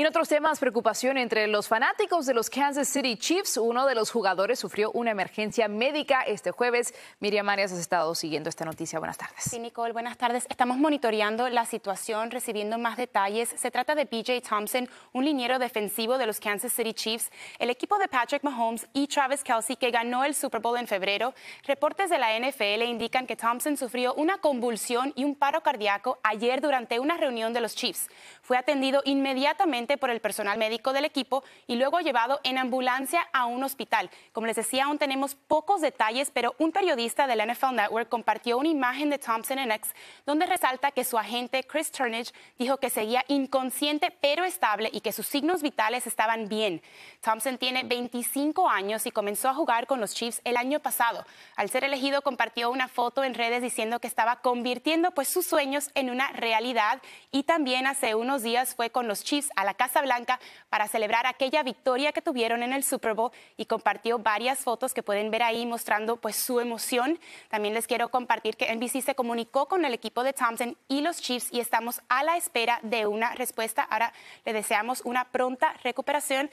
Y en otros temas, preocupación entre los fanáticos de los Kansas City Chiefs. Uno de los jugadores sufrió una emergencia médica este jueves. Miriam Arias has estado siguiendo esta noticia. Buenas tardes. Sí, Nicole, buenas tardes. Estamos monitoreando la situación, recibiendo más detalles. Se trata de PJ Thompson, un liniero defensivo de los Kansas City Chiefs, el equipo de Patrick Mahomes y Travis Kelsey que ganó el Super Bowl en febrero. Reportes de la NFL indican que Thompson sufrió una convulsión y un paro cardíaco ayer durante una reunión de los Chiefs. Fue atendido inmediatamente por el personal médico del equipo y luego llevado en ambulancia a un hospital. Como les decía, aún tenemos pocos detalles, pero un periodista del NFL Network compartió una imagen de Thompson en X donde resalta que su agente Chris Turnage dijo que seguía inconsciente pero estable y que sus signos vitales estaban bien. Thompson tiene 25 años y comenzó a jugar con los Chiefs el año pasado. Al ser elegido compartió una foto en redes diciendo que estaba convirtiendo pues sus sueños en una realidad y también hace unos días fue con los Chiefs a la Casa Blanca para celebrar aquella victoria que tuvieron en el Super Bowl y compartió varias fotos que pueden ver ahí mostrando pues su emoción. También les quiero compartir que NBC se comunicó con el equipo de Thompson y los Chiefs y estamos a la espera de una respuesta. Ahora le deseamos una pronta recuperación